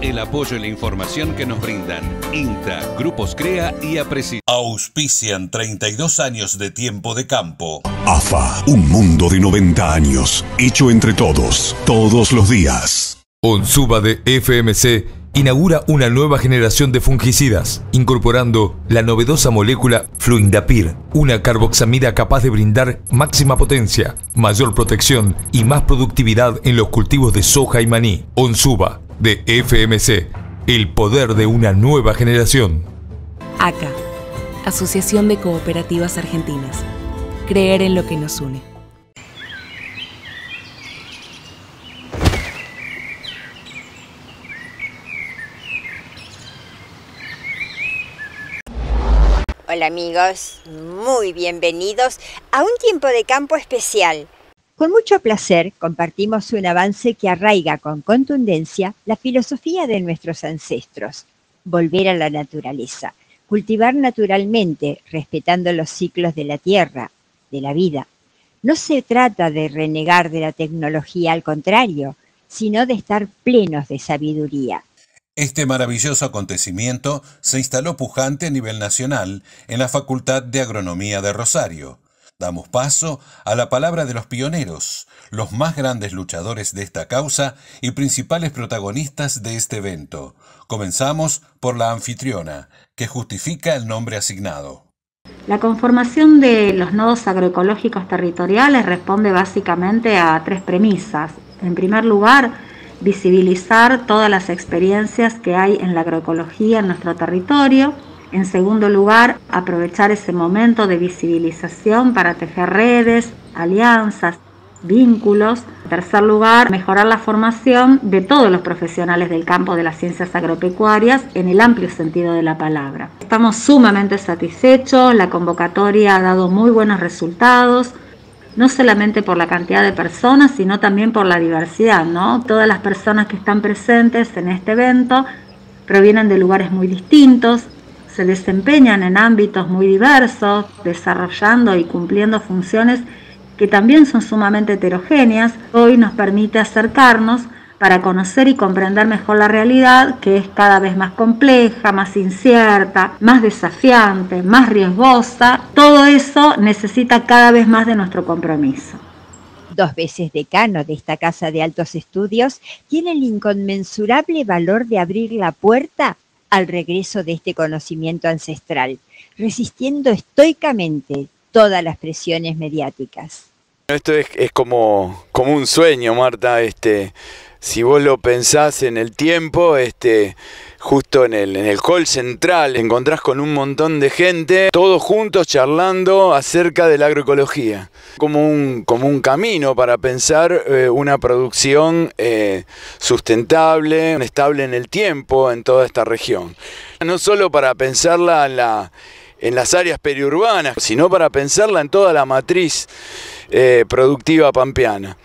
el apoyo y la información que nos brindan INTA, Grupos CREA y APRECI. Auspician 32 años de tiempo de campo. AFA, un mundo de 90 años, hecho entre todos, todos los días. Onsuba de FMC inaugura una nueva generación de fungicidas, incorporando la novedosa molécula fluindapir, una carboxamida capaz de brindar máxima potencia, mayor protección y más productividad en los cultivos de soja y maní. Onsuba de FMC, el poder de una nueva generación. ACA, Asociación de Cooperativas Argentinas. Creer en lo que nos une. Hola amigos, muy bienvenidos a un tiempo de campo especial con mucho placer compartimos un avance que arraiga con contundencia la filosofía de nuestros ancestros, volver a la naturaleza, cultivar naturalmente, respetando los ciclos de la tierra, de la vida. No se trata de renegar de la tecnología, al contrario, sino de estar plenos de sabiduría. Este maravilloso acontecimiento se instaló pujante a nivel nacional en la Facultad de Agronomía de Rosario Damos paso a la palabra de los pioneros, los más grandes luchadores de esta causa y principales protagonistas de este evento. Comenzamos por la anfitriona, que justifica el nombre asignado. La conformación de los nodos agroecológicos territoriales responde básicamente a tres premisas. En primer lugar, visibilizar todas las experiencias que hay en la agroecología en nuestro territorio en segundo lugar, aprovechar ese momento de visibilización para tejer redes, alianzas, vínculos. En tercer lugar, mejorar la formación de todos los profesionales del campo de las ciencias agropecuarias en el amplio sentido de la palabra. Estamos sumamente satisfechos, la convocatoria ha dado muy buenos resultados no solamente por la cantidad de personas, sino también por la diversidad, ¿no? Todas las personas que están presentes en este evento provienen de lugares muy distintos, se desempeñan en ámbitos muy diversos, desarrollando y cumpliendo funciones que también son sumamente heterogéneas, hoy nos permite acercarnos para conocer y comprender mejor la realidad que es cada vez más compleja, más incierta, más desafiante, más riesgosa. Todo eso necesita cada vez más de nuestro compromiso dos veces decano de esta Casa de Altos Estudios, tiene el inconmensurable valor de abrir la puerta al regreso de este conocimiento ancestral, resistiendo estoicamente todas las presiones mediáticas. Esto es, como, como un sueño, Marta. Este, si vos lo pensás en el tiempo, este, justo en el, en el hall central, encontrás con un montón de gente, todos juntos charlando acerca de la agroecología, como un, como un camino para pensar eh, una producción eh, sustentable, estable en el tiempo en toda esta región. No solo para pensarla en las áreas periurbanas, sino para pensarla en toda la matriz eh, productiva pampeana.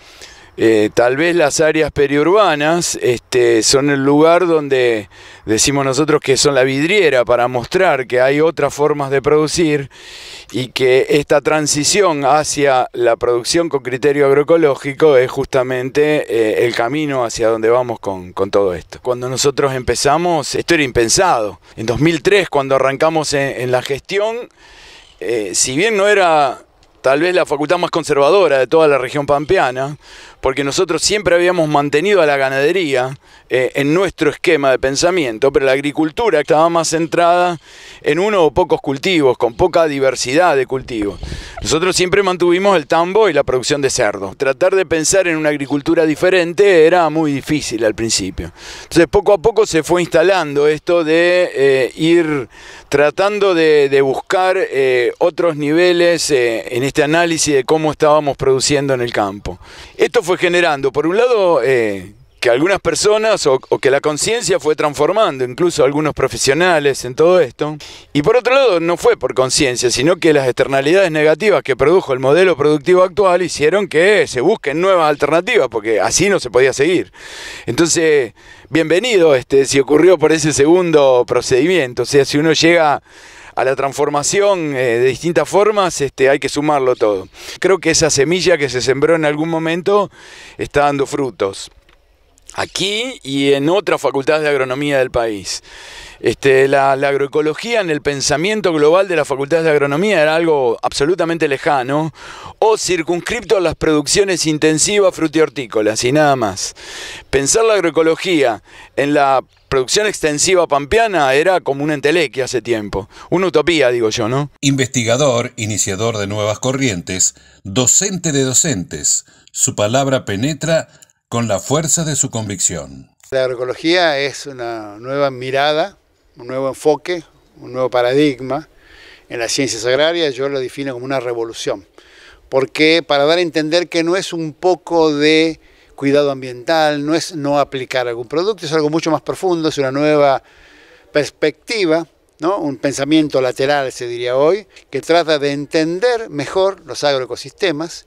Eh, tal vez las áreas periurbanas este, son el lugar donde decimos nosotros que son la vidriera para mostrar que hay otras formas de producir y que esta transición hacia la producción con criterio agroecológico es justamente eh, el camino hacia donde vamos con, todo esto. Cuando nosotros empezamos, esto era impensado. En 2003, cuando arrancamos en, la gestión, eh, si bien no era tal vez la facultad más conservadora de toda la región pampeana, porque nosotros siempre habíamos mantenido a la ganadería eh, en nuestro esquema de pensamiento, pero la agricultura estaba más centrada en uno o pocos cultivos, con poca diversidad de cultivos. Nosotros siempre mantuvimos el tambo y la producción de cerdo. Tratar de pensar en una agricultura diferente era muy difícil al principio. Entonces poco a poco se fue instalando esto de eh, ir tratando de, buscar eh, otros niveles eh, en este análisis de cómo estábamos produciendo en el campo. Esto fue generando, por un lado, que algunas personas o, que la conciencia fue transformando, incluso algunos profesionales en todo esto. Y por otro lado, no fue por conciencia, sino que las externalidades negativas que produjo el modelo productivo actual hicieron que se busquen nuevas alternativas, porque así no se podía seguir. Entonces, bienvenido este, si ocurrió por ese segundo procedimiento. O sea, si uno llega a la transformación eh, de distintas formas, este, hay que sumarlo todo. Creo que esa semilla que se sembró en algún momento está dando frutos aquí y en otras facultades de agronomía del país. Este, la, agroecología en el pensamiento global de las facultades de agronomía era algo absolutamente lejano o circunscripto a las producciones intensivas frutihortícolas y nada más. Pensar la agroecología en la producción extensiva pampeana era como una entelequia hace tiempo, una utopía digo yo, ¿no? Investigador, iniciador de nuevas corrientes, docente de docentes, su palabra penetra con la fuerza de su convicción. La agroecología es una nueva mirada, un nuevo enfoque, un nuevo paradigma en las ciencias agrarias, yo lo defino como una revolución, porque para dar a entender que no es un poco de cuidado ambiental, no es no aplicar algún producto, es algo mucho más profundo, es una nueva perspectiva, ¿no? un pensamiento lateral se diría hoy, que trata de entender mejor los agroecosistemas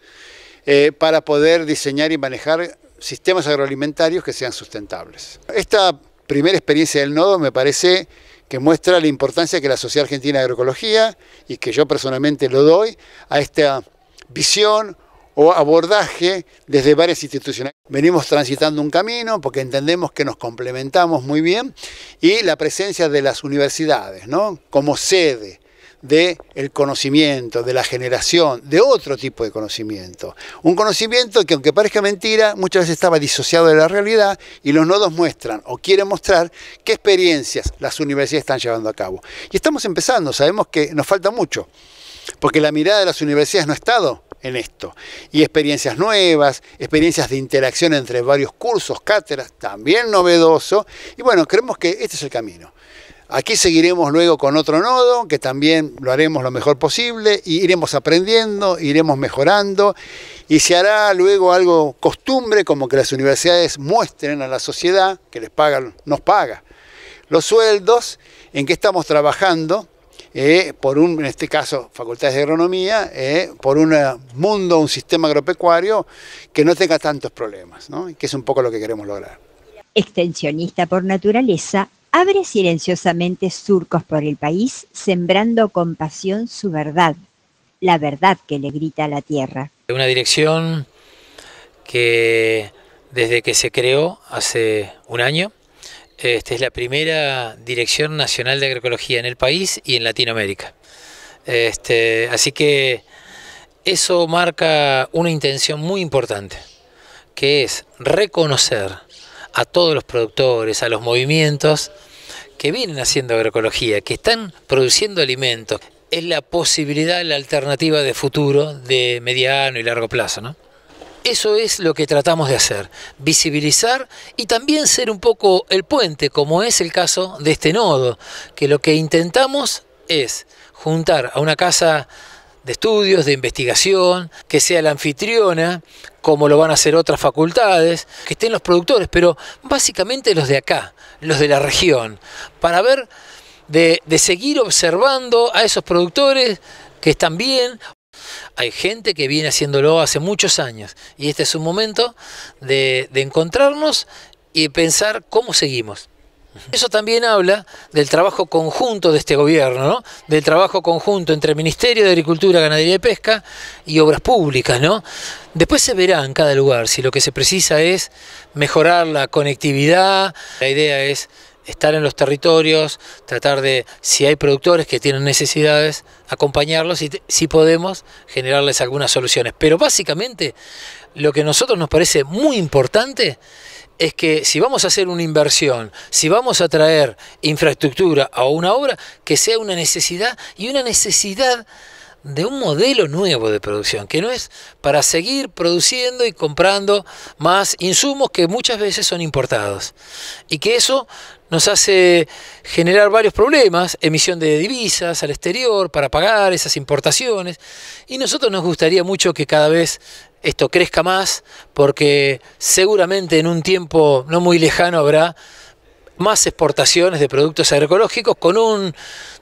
eh, para poder diseñar y manejar sistemas agroalimentarios que sean sustentables. Esta primera experiencia del nodo me parece que muestra la importancia que la Sociedad Argentina de Agroecología, y que yo personalmente lo doy, a esta visión o abordaje desde varias instituciones. Venimos transitando un camino porque entendemos que nos complementamos muy bien y la presencia de las universidades ¿no? como sede de el conocimiento, de la generación, de otro tipo de conocimiento. Un conocimiento que aunque parezca mentira, muchas veces estaba disociado de la realidad y los nodos muestran o quieren mostrar qué experiencias las universidades están llevando a cabo. Y estamos empezando, sabemos que nos falta mucho, porque la mirada de las universidades no ha estado en esto. Y experiencias nuevas, experiencias de interacción entre varios cursos, cátedras, también novedoso. Y bueno, creemos que este es el camino. Aquí seguiremos luego con otro nodo, que también lo haremos lo mejor posible, y iremos aprendiendo, iremos mejorando, y se hará luego algo costumbre, como que las universidades muestren a la sociedad que les pagan, nos paga, los sueldos en que estamos trabajando, eh, por un, en este caso, facultades de agronomía, eh, por un eh, mundo, un sistema agropecuario que no tenga tantos problemas, ¿no? que es un poco lo que queremos lograr. Extensionista por naturaleza, Abre silenciosamente surcos por el país, sembrando con pasión su verdad, la verdad que le grita a la tierra. Una dirección que desde que se creó hace un año, este es la primera dirección nacional de agroecología en el país y en Latinoamérica. Este, así que eso marca una intención muy importante, que es reconocer a todos los productores, a los movimientos que vienen haciendo agroecología, que están produciendo alimentos. Es la posibilidad, la alternativa de futuro de mediano y largo plazo, Eso es lo que tratamos de hacer, visibilizar y también ser un poco el puente, como es el caso de este nodo, que lo que intentamos es juntar a una casa de estudios, de investigación, que sea la anfitriona, como lo van a hacer otras facultades, que estén los productores, pero básicamente los de acá, los de la región, para ver de, seguir observando a esos productores que están bien. Hay gente que viene haciéndolo hace muchos años y este es un momento de encontrarnos y pensar cómo seguimos. Eso también habla del trabajo conjunto de este gobierno, ¿no? del trabajo conjunto entre el Ministerio de Agricultura, Ganadería y Pesca y Obras Públicas. ¿no? Después se verá en cada lugar si lo que se precisa es mejorar la conectividad, la idea es estar en los territorios, tratar de, si hay productores que tienen necesidades, acompañarlos y si podemos generarles algunas soluciones. Pero básicamente lo que a nosotros nos parece muy importante es que si vamos a hacer una inversión, si vamos a traer infraestructura a una obra, que sea una necesidad y una necesidad de un modelo nuevo de producción, que no es para seguir produciendo y comprando más insumos que muchas veces son importados. Y que eso nos hace generar varios problemas, emisión de divisas al exterior para pagar esas importaciones. Y nosotros nos gustaría mucho que cada vez esto crezca más, porque seguramente en un tiempo no muy lejano habrá más exportaciones de productos agroecológicos con un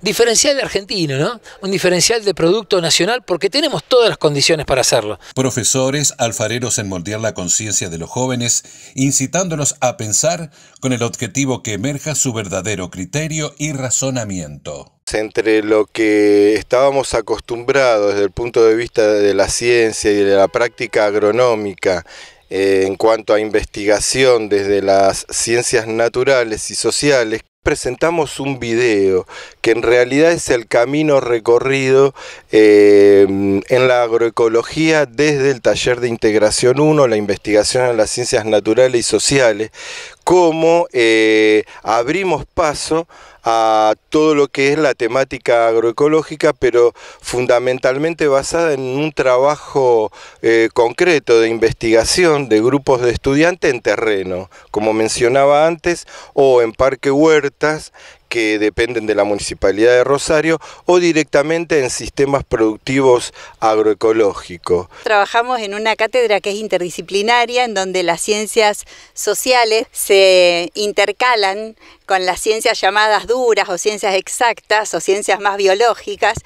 diferencial argentino, ¿no? Un diferencial de producto nacional porque tenemos todas las condiciones para hacerlo. Profesores, alfareros en moldear la conciencia de los jóvenes, incitándolos a pensar con el objetivo que emerja su verdadero criterio y razonamiento. Entre lo que estábamos acostumbrados desde el punto de vista de la ciencia y de la práctica agronómica eh, en cuanto a investigación desde las ciencias naturales y sociales, presentamos un video que en realidad es el camino recorrido eh, en la agroecología desde el taller de integración 1, la investigación en las ciencias naturales y sociales, cómo eh, abrimos paso a todo lo que es la temática agroecológica, pero fundamentalmente basada en un trabajo eh, concreto de investigación de grupos de estudiantes en terreno, como mencionaba antes, o en parque huertas, que dependen de la Municipalidad de Rosario o directamente en sistemas productivos agroecológicos. Trabajamos en una cátedra que es interdisciplinaria, en donde las ciencias sociales se intercalan con las ciencias llamadas duras o ciencias exactas o ciencias más biológicas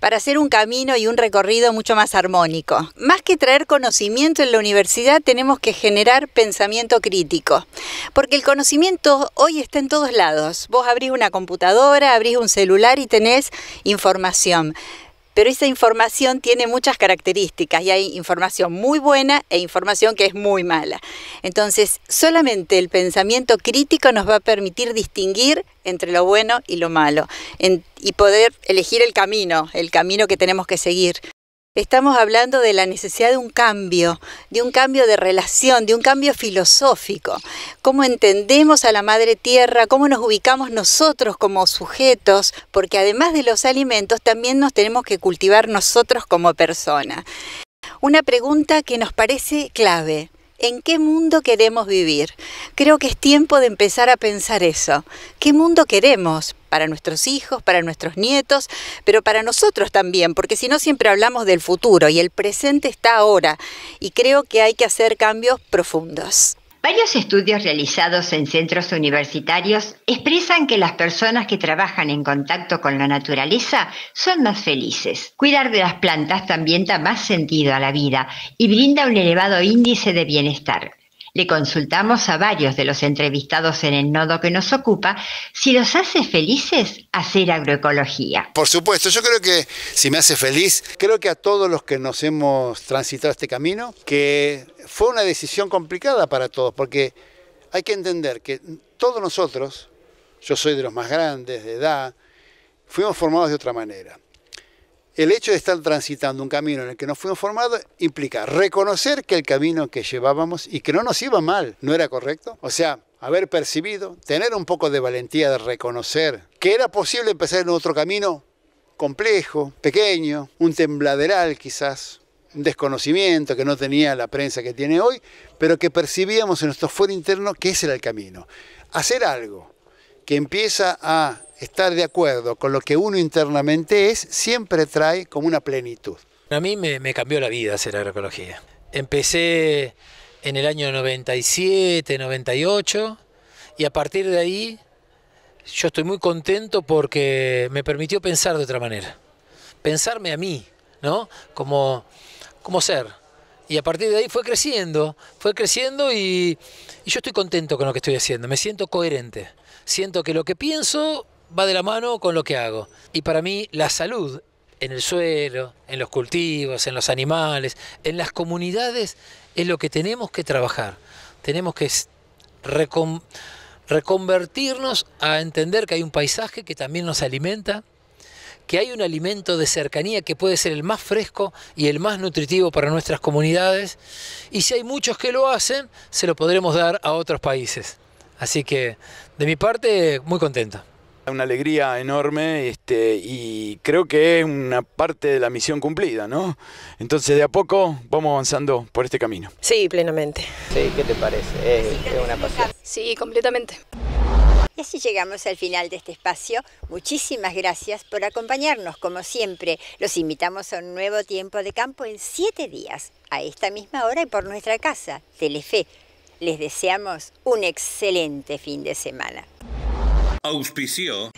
para hacer un camino y un recorrido mucho más armónico. Más que traer conocimiento en la universidad tenemos que generar pensamiento crítico, porque el conocimiento hoy está en todos lados. Vos abrís una computadora, abrís un celular y tenés información pero esa información tiene muchas características y hay información muy buena e información que es muy mala. Entonces, solamente el pensamiento crítico nos va a permitir distinguir entre lo bueno y lo malo y poder elegir el camino, el camino que tenemos que seguir. Estamos hablando de la necesidad de un cambio, de un cambio de relación, de un cambio filosófico. Cómo entendemos a la Madre Tierra, cómo nos ubicamos nosotros como sujetos, porque además de los alimentos también nos tenemos que cultivar nosotros como persona. Una pregunta que nos parece clave. ¿En qué mundo queremos vivir? Creo que es tiempo de empezar a pensar eso. ¿Qué mundo queremos? Para nuestros hijos, para nuestros nietos, pero para nosotros también, porque si no siempre hablamos del futuro y el presente está ahora y creo que hay que hacer cambios profundos. Varios estudios realizados en centros universitarios expresan que las personas que trabajan en contacto con la naturaleza son más felices. Cuidar de las plantas también da más sentido a la vida y brinda un elevado índice de bienestar. Le consultamos a varios de los entrevistados en el nodo que nos ocupa si los hace felices hacer agroecología. Por supuesto, yo creo que si me hace feliz, creo que a todos los que nos hemos transitado este camino, que fue una decisión complicada para todos, porque hay que entender que todos nosotros, yo soy de los más grandes de edad, fuimos formados de otra manera el hecho de estar transitando un camino en el que nos fuimos formados implica reconocer que el camino que llevábamos y que no nos iba mal no era correcto. O sea, haber percibido, tener un poco de valentía de reconocer que era posible empezar en otro camino complejo, pequeño, un tembladeral quizás, un desconocimiento que no tenía la prensa que tiene hoy, pero que percibíamos en nuestro fuero interno que ese era el camino. Hacer algo que empieza a estar de acuerdo con lo que uno internamente es siempre trae como una plenitud. A mí me, cambió la vida hacer agroecología. Empecé en el año 97, 98 y a partir de ahí yo estoy muy contento porque me permitió pensar de otra manera. Pensarme a mí, ¿no? Como, como ser. Y a partir de ahí fue creciendo, fue creciendo y yo estoy contento con lo que estoy haciendo, me siento coherente. Siento que lo que pienso va de la mano con lo que hago. Y para mí la salud en el suelo, en los cultivos, en los animales, en las comunidades, es lo que tenemos que trabajar. Tenemos que reconvertirnos a entender que hay un paisaje que también nos alimenta, que hay un alimento de cercanía que puede ser el más fresco y el más nutritivo para nuestras comunidades, y si hay muchos que lo hacen, se lo podremos dar a otros países. Así que, de mi parte, muy contento. Una alegría enorme este, y creo que es una parte de la misión cumplida, ¿no? Entonces de a poco vamos avanzando por este camino. Sí, plenamente. Sí, ¿qué te parece? Es, es una pasión. Sí, completamente. Y así llegamos al final de este espacio. Muchísimas gracias por acompañarnos, como siempre. Los invitamos a un nuevo tiempo de campo en siete días, a esta misma hora y por nuestra casa, Telefe. Les deseamos un excelente fin de semana auspicio